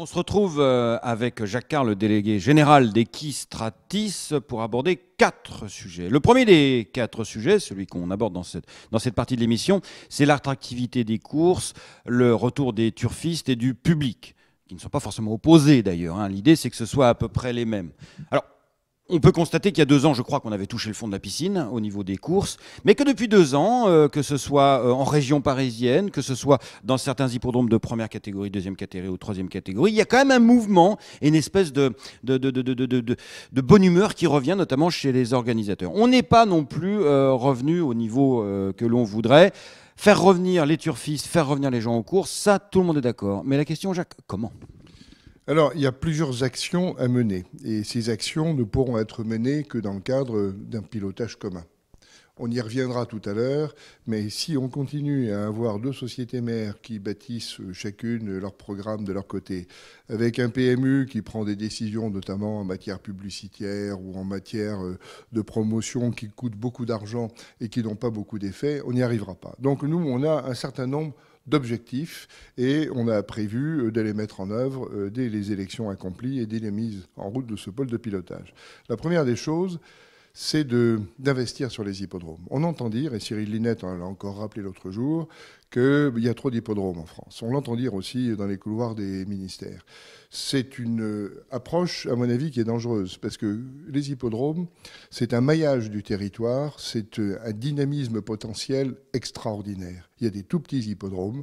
On se retrouve euh, avec Jacques Carr, le délégué général d'Equistratis, pour aborder quatre sujets. Le premier des quatre sujets, celui qu'on aborde dans cette, dans cette partie de l'émission, c'est l'attractivité des courses, le retour des turfistes et du public, qui ne sont pas forcément opposés d'ailleurs. Hein. L'idée, c'est que ce soit à peu près les mêmes. Alors, on peut constater qu'il y a deux ans, je crois qu'on avait touché le fond de la piscine au niveau des courses, mais que depuis deux ans, euh, que ce soit euh, en région parisienne, que ce soit dans certains hippodromes de première catégorie, deuxième catégorie ou troisième catégorie, il y a quand même un mouvement et une espèce de, de, bonne humeur qui revient, notamment chez les organisateurs. On n'est pas non plus euh, revenu au niveau que l'on voudrait. Faire revenir les turfistes, faire revenir les gens aux courses, ça, tout le monde est d'accord. Mais la question, Jacques, comment alors, il y a plusieurs actions à mener, et ces actions ne pourront être menées que dans le cadre d'un pilotage commun. On y reviendra tout à l'heure, mais si on continue à avoir deux sociétés mères qui bâtissent chacune leur programme de leur côté, avec un PMU qui prend des décisions notamment en matière publicitaire ou en matière euh, de promotion qui coûte beaucoup d'argent et qui n'ont pas beaucoup d'effets, on n'y arrivera pas. Donc nous, on a un certain nombre d'objectifs et on a prévu euh, d'aller mettre en œuvre euh, dès les élections accomplies et dès les mises en route de ce pôle de pilotage. La première des choses, c'est d'investir sur les hippodromes. On entend dire, et Cyril Linette l'a encore rappelé l'autre jour, qu'il y a trop d'hippodromes en France. On l'entend dire aussi dans les couloirs des ministères. C'est une euh, approche, à mon avis, qui est dangereuse, parce que les hippodromes, c'est un maillage du territoire, c'est euh, un dynamisme potentiel extraordinaire. Il y a des tout petits hippodromes,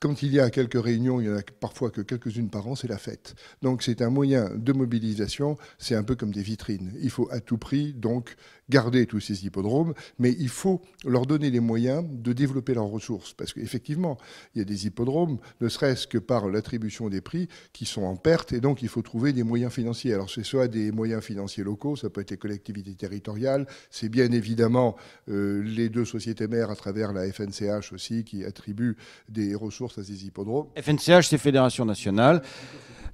quand il y a quelques réunions, il n'y en a parfois que quelques-unes par an, c'est la fête. Donc c'est un moyen de mobilisation, c'est un peu comme des vitrines. Il faut à tout prix donc garder tous ces hippodromes, mais il faut leur donner les moyens de développer leurs ressources. Parce qu'effectivement, il y a des hippodromes, ne serait-ce que par l'attribution des prix, qui sont en perte, et donc il faut trouver des moyens financiers. Alors ce soit des moyens financiers locaux, ça peut être les collectivités territoriales, c'est bien évidemment euh, les deux sociétés mères à travers la FNCH aussi qui attribuent des ressources FNCH, c'est Fédération Nationale.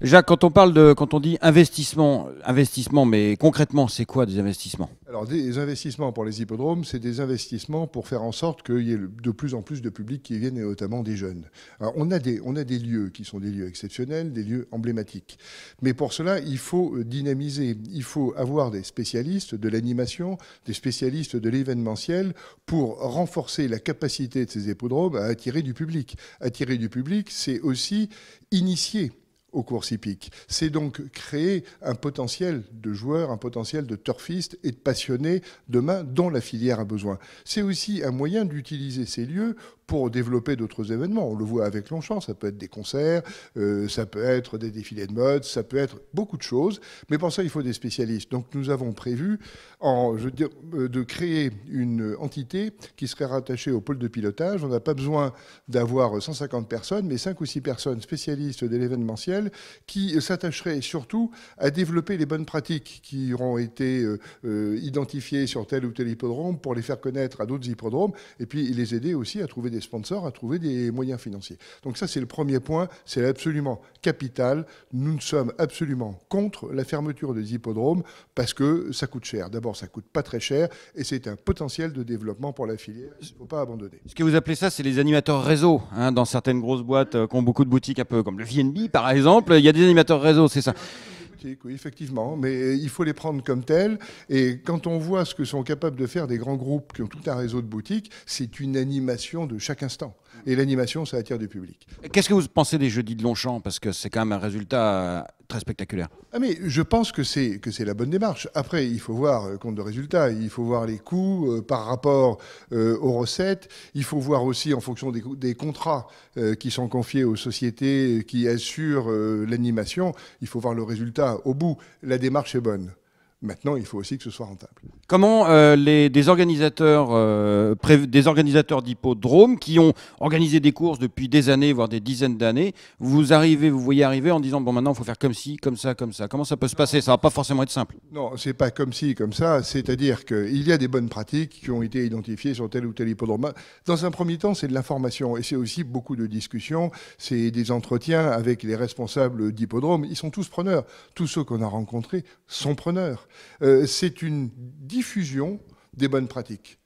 Jacques, quand on parle de, quand on dit investissement, investissement, mais concrètement, c'est quoi des investissements Alors, des investissements pour les hippodromes, c'est des investissements pour faire en sorte qu'il y ait de plus en plus de publics qui viennent, et notamment des jeunes. on a des, on a des lieux qui sont des lieux exceptionnels, des lieux emblématiques. Mais pour cela, il faut euh, dynamiser, il faut avoir des spécialistes de l'animation, des spécialistes de l'événementiel pour renforcer la capacité de ces hippodromes à attirer du public. Attirer du public, c'est aussi initier aux courses hippiques. C'est donc créer un potentiel de joueurs, un potentiel de turfistes et de passionnés demain dont la filière a besoin. C'est aussi un moyen d'utiliser ces lieux pour développer d'autres événements. On le voit avec Longchamp, ça peut être des concerts, euh, ça peut être des défilés de mode, ça peut être beaucoup de choses, mais pour ça, il faut des spécialistes. Donc nous avons prévu en, je dire, euh, de créer une entité qui serait rattachée au pôle de pilotage. On n'a pas besoin d'avoir 150 personnes, mais 5 ou 6 personnes spécialistes de l'événementiel qui s'attacheraient surtout à développer les bonnes pratiques qui auront été euh, identifiées sur tel ou tel hippodrome pour les faire connaître à d'autres hippodromes et puis les aider aussi à trouver des sponsors, à trouver des moyens financiers. Donc ça, c'est le premier point, c'est absolument capital. Nous ne sommes absolument contre la fermeture des hippodromes parce que ça coûte cher. D'abord, ça coûte pas très cher et c'est un potentiel de développement pour la filière. Il ne faut pas abandonner. Ce que vous appelez ça, c'est les animateurs réseau. Hein, dans certaines grosses boîtes euh, qui ont beaucoup de boutiques, un peu comme le VNB par exemple, il y a des animateurs réseau, c'est ça oui, effectivement, mais euh, il faut les prendre comme tels. Et quand on voit ce que sont capables de faire des grands groupes qui ont tout un réseau de boutiques, c'est une animation de chaque instant. Et l'animation, ça attire du public. Qu'est-ce que vous pensez des jeudis de Longchamp Parce que c'est quand même un résultat euh, spectaculaire. Ah mais je pense que c'est que c'est la bonne démarche. Après, il faut voir euh, compte de résultat, il faut voir les coûts euh, par rapport euh, aux recettes, il faut voir aussi en fonction des, contrats qui sont confiés aux sociétés qui assurent l'animation, il faut voir le résultat au bout. La démarche est bonne. Maintenant, il faut aussi que ce soit rentable. Comment euh, les, des organisateurs, euh, organisateurs d'hippodromes qui ont organisé des courses depuis des années, voire des dizaines d'années, vous arrivez, vous voyez arriver en disant bon maintenant il faut faire comme ci, comme ça, comme ça. Comment ça peut se passer Ça ne va pas forcément être simple. Non, c'est pas comme ci, comme ça. C'est-à-dire qu'il y a des bonnes pratiques qui ont été identifiées sur tel ou tel hippodrome. Dans un premier temps, c'est de l'information et c'est aussi beaucoup de discussions, c'est des entretiens avec les responsables d'hippodromes. Ils sont tous preneurs. Tous ceux qu'on a rencontrés sont preneurs. Euh, c'est une diffusion des bonnes pratiques.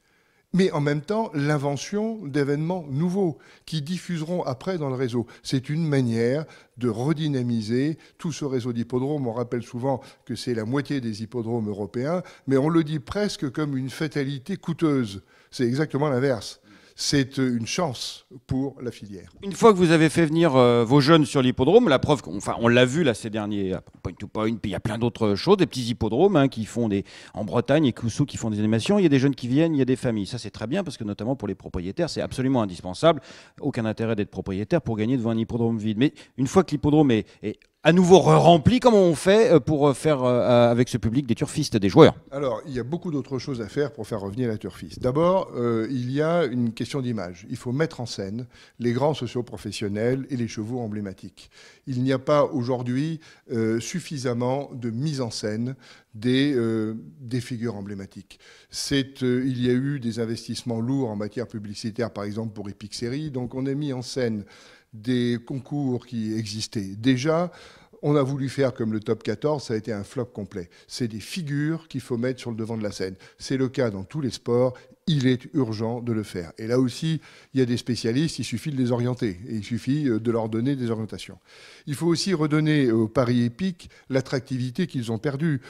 Mais en même temps, l'invention d'événements nouveaux qui diffuseront après dans le réseau. C'est une manière de redynamiser tout ce réseau d'hippodromes. On rappelle souvent que c'est la moitié des hippodromes européens, mais on le dit presque comme une fatalité coûteuse. C'est exactement l'inverse c'est euh, une chance pour la filière. Une fois que vous avez fait venir euh, vos jeunes sur l'hippodrome, la preuve, on, enfin, on l'a vu là ces derniers point to point, il y a plein d'autres choses, des petits hippodromes hein, qui font des en Bretagne et Coussou qui font des animations. Il y a des jeunes qui viennent, il y a des familles. Ça c'est très bien parce que notamment pour les propriétaires, c'est absolument indispensable. Aucun intérêt d'être propriétaire pour gagner devant un hippodrome vide. Mais une fois que l'hippodrome est à nouveau rempli Comment on fait euh, pour euh, faire euh, avec ce public des turfistes, des joueurs Alors, il y a beaucoup d'autres choses à faire pour faire revenir la turfiste. D'abord, il y a une question d'image. Il faut mettre en scène les grands socioprofessionnels et les chevaux emblématiques. Il n'y a pas aujourd'hui suffisamment de mise en scène des, des figures emblématiques. il y a eu des investissements lourds en matière publicitaire, par exemple pour Epic Series. Donc, on a mis en scène des concours qui existaient. Déjà, on a voulu faire comme le top 14, ça a été un flop complet. C'est des figures qu'il faut mettre sur le devant de la scène. C'est le cas dans tous les sports, il est urgent de le faire. Et là aussi, il y a des spécialistes, il suffit de les orienter, et il suffit euh, de leur donner des orientations. Il faut aussi redonner aux paris épiques l'attractivité qu'ils ont perdue.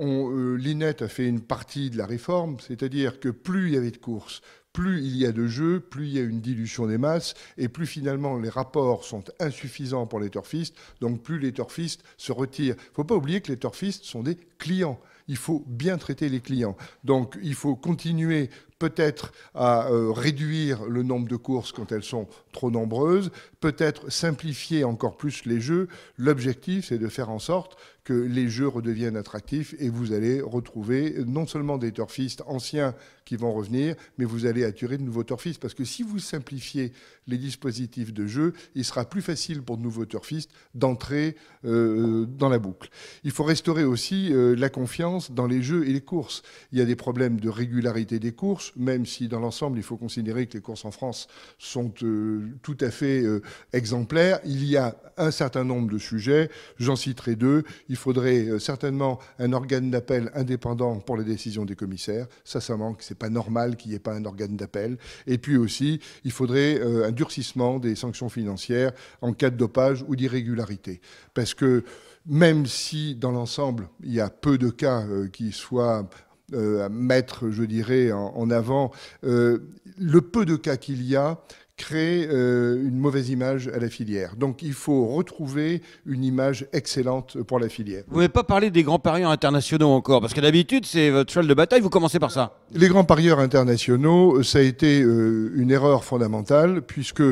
Euh, L'INET a fait une partie de la réforme, c'est-à-dire que plus il y avait de courses, plus il y a de jeux, plus il y a une dilution des masses, et plus finalement les rapports sont insuffisants pour les turfistes, donc plus les turfistes se retirent. Il ne faut pas oublier que les turfistes sont des clients. Il faut bien traiter les clients. Donc il faut continuer peut-être à euh, réduire le nombre de courses quand elles sont trop nombreuses, peut-être simplifier encore plus les jeux. L'objectif, c'est de faire en sorte que les jeux redeviennent attractifs et vous allez retrouver non seulement des turfistes anciens qui vont revenir, mais vous allez attirer de nouveaux turfistes. Parce que si vous simplifiez les dispositifs de jeu, il sera plus facile pour de nouveaux turfistes d'entrer euh, dans la boucle. Il faut restaurer aussi euh, la confiance dans les jeux et les courses. Il y a des problèmes de régularité des courses même si dans l'ensemble, il faut considérer que les courses en France sont euh, tout à fait euh, exemplaires. Il y a un certain nombre de sujets, j'en citerai deux. Il faudrait euh, certainement un organe d'appel indépendant pour les décisions des commissaires. Ça, ça manque. Ce n'est pas normal qu'il n'y ait pas un organe d'appel. Et puis aussi, il faudrait un durcissement des sanctions financières en cas de dopage ou d'irrégularité. Parce que même si dans l'ensemble, il y a peu de cas qui soient euh, à mettre, je dirais, en, avant. Euh, le peu de cas qu'il y a, crée euh, une mauvaise image à la filière. Donc il faut retrouver une image excellente pour la filière. Vous n'avez pas parlé des grands parieurs internationaux encore, parce que d'habitude c'est votre cheval de bataille, vous commencez par ça. Les grands parieurs internationaux, ça a été une erreur fondamentale, puisque,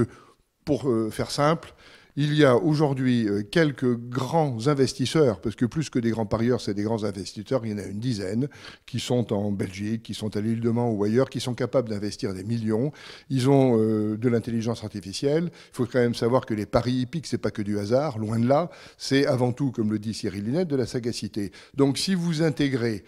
pour faire simple, il y a aujourd'hui euh, quelques grands investisseurs, parce que plus que des grands parieurs, c'est des grands investisseurs, il y en a une dizaine, qui sont en Belgique, qui sont à l'île de Mans ou ailleurs, qui sont capables d'investir des millions. Ils ont euh, de l'intelligence artificielle. Il faut quand même savoir que les paris hippiques, c'est pas que du hasard, loin de là. C'est avant tout, comme le dit Cyril Linette, de la sagacité. Donc si vous intégrez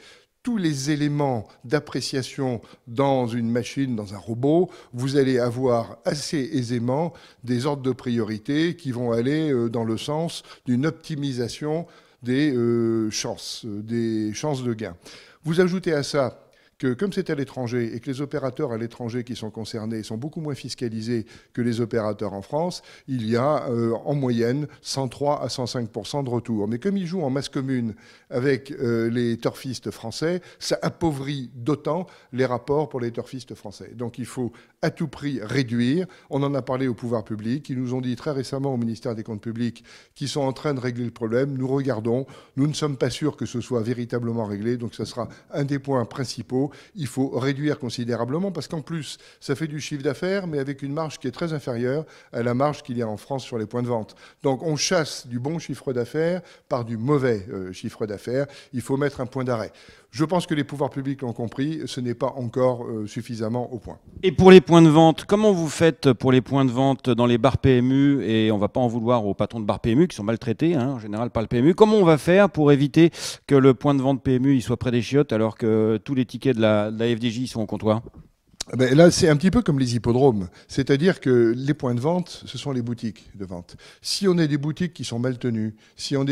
tous les éléments d'appréciation dans une machine, dans un robot, vous allez avoir assez aisément des ordres de priorité qui vont aller euh, dans le sens d'une optimisation des euh, chances, euh, des chances de gain. Vous ajoutez à ça que comme c'est à l'étranger et que les opérateurs à l'étranger qui sont concernés sont beaucoup moins fiscalisés que les opérateurs en France, il y a euh, en moyenne 103 à 105 de retour. Mais comme ils jouent en masse commune avec euh, les turfistes français, ça appauvrit d'autant les rapports pour les turfistes français. Donc il faut à tout prix réduire. On en a parlé au pouvoir public. Ils nous ont dit très récemment au ministère des Comptes publics qu'ils sont en train de régler le problème. Nous regardons. Nous ne sommes pas sûrs que ce soit véritablement réglé. Donc ce sera un des points principaux il faut réduire considérablement parce qu'en plus, ça fait du chiffre d'affaires, mais avec une marge qui est très inférieure à la marge qu'il y a en France sur les points de vente. Donc on chasse du bon chiffre d'affaires par du mauvais euh, chiffre d'affaires. Il faut mettre un point d'arrêt. Je pense que les pouvoirs publics l'ont compris, ce n'est pas encore euh, suffisamment au point. Et pour les points de vente, comment vous faites pour les points de vente dans les bars PMU Et on ne va pas en vouloir aux patrons de bars PMU qui sont maltraités hein, en général par le PMU. Comment on va faire pour éviter que le point de vente PMU il soit près des chiottes alors que tous les tickets de la, de la FDJ sont au comptoir ah ben, là, c'est un petit peu comme les hippodromes, c'est-à-dire que les points de vente, ce sont les boutiques de vente. Si on a des boutiques qui sont mal tenues, si on,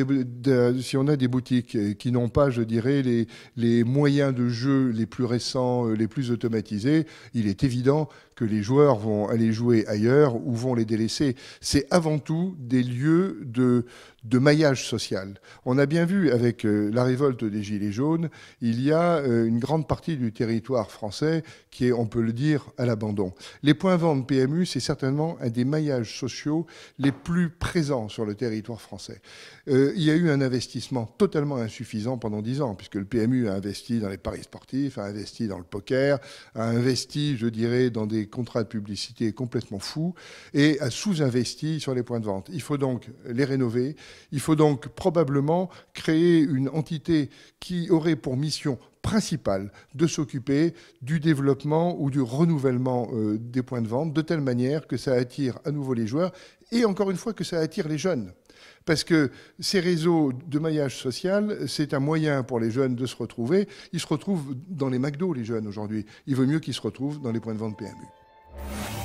si on a des boutiques euh, qui n'ont pas, je dirais, les, les moyens de jeu les plus récents, euh, les plus automatisés, il est évident que les joueurs vont aller jouer ailleurs ou vont les délaisser. C'est avant tout des lieux de, de maillage social. On a bien vu avec euh, la révolte des Gilets jaunes, il y a une grande partie du territoire français qui est, on peut le dire, à l'abandon. Les points vente PMU, c'est certainement un des maillages sociaux les plus présents sur le territoire français. Euh, il y a eu un investissement totalement insuffisant pendant dix ans, puisque le PMU a investi dans les paris sportifs, a investi dans le poker, a investi, je dirais, dans des contrats de publicité complètement fous, et a sous-investi sur les points de vente. Il faut donc les rénover, il faut donc probablement créer une entité qui aurait pour mission principal de s'occuper du développement ou du renouvellement euh, des points de vente de telle manière que ça attire à nouveau les joueurs et encore une fois que ça attire les jeunes. Parce que ces réseaux de maillage social, c'est un moyen pour les jeunes de se retrouver. Ils se retrouvent dans les McDo, les jeunes, aujourd'hui. Il vaut mieux qu'ils se retrouvent dans les points de vente PMU.